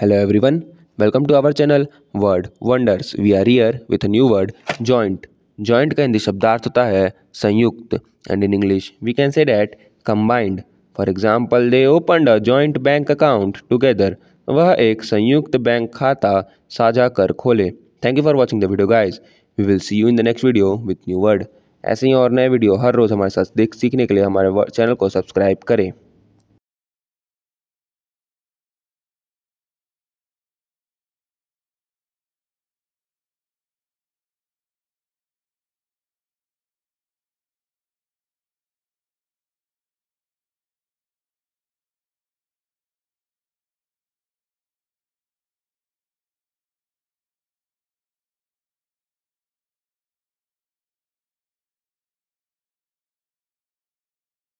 hello everyone welcome to our channel word wonders we are here with a new word joint joint का हिंदी शब्दार्थ होता है संयुक्त and in English we can say that combined for example they open a joint bank account together वह एक संयुक्त बैंक खाता साझा कर खोले thank you for watching the video guys we will see you in the next video with new word ऐसे ही और नए वीडियो हर रोज़ हमारे साथ देख सीखने के लिए हमारे चैनल को सब्सक्राइब करें